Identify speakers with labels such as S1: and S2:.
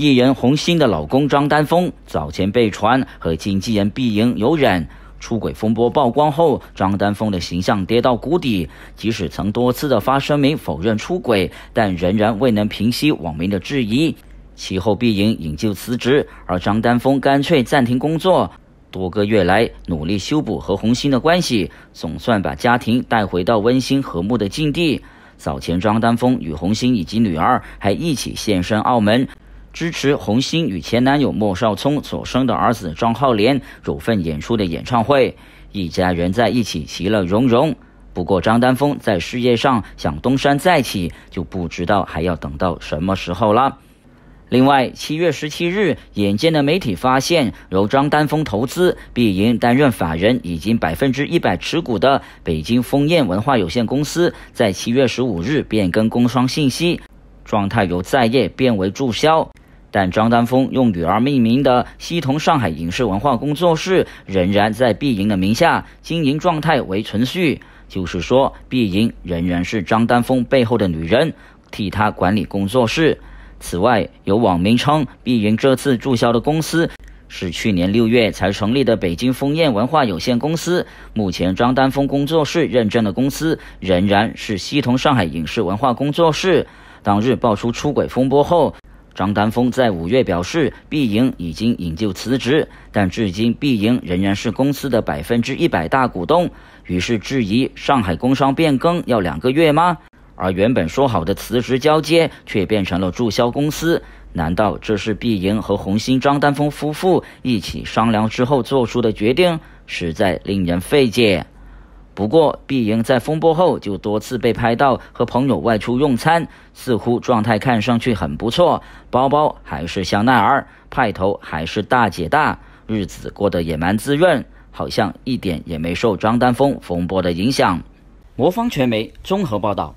S1: 艺人洪星的老公张丹峰早前被传和经纪人毕莹有染，出轨风波曝光后，张丹峰的形象跌到谷底。即使曾多次的发声明否认出轨，但仍然未能平息网民的质疑。其后，毕莹引咎辞职，而张丹峰干脆暂停工作，多个月来努力修补和红星的关系，总算把家庭带回到温馨和睦的境地。早前，张丹峰与红星以及女儿还一起现身澳门。支持红星与前男友莫少聪所生的儿子张浩莲有份演出的演唱会，一家人在一起其乐融融。不过张丹峰在事业上想东山再起，就不知道还要等到什么时候了。另外，七月十七日，眼尖的媒体发现，由张丹峰投资、毕莹担任法人、已经百分之一百持股的北京丰燕文化有限公司，在七月十五日变更工商信息。状态由在业变为注销，但张丹峰用女儿命名的西同上海影视文化工作室仍然在碧莹的名下，经营状态为存续，就是说，碧莹仍然是张丹峰背后的女人，替他管理工作室。此外，有网民称，碧莹这次注销的公司是去年六月才成立的北京枫燕文化有限公司，目前张丹峰工作室认证的公司仍然是西同上海影视文化工作室。当日爆出出轨风波后，张丹峰在五月表示毕莹已经引咎辞职，但至今毕莹仍然是公司的百分之一百大股东。于是质疑上海工商变更要两个月吗？而原本说好的辞职交接却变成了注销公司，难道这是毕莹和红星张丹峰夫妇一起商量之后做出的决定？实在令人费解。不过，碧莹在风波后就多次被拍到和朋友外出用餐，似乎状态看上去很不错，包包还是香奈儿，派头还是大姐大，日子过得也蛮滋润，好像一点也没受张丹峰风波的影响。魔方传媒综合报道。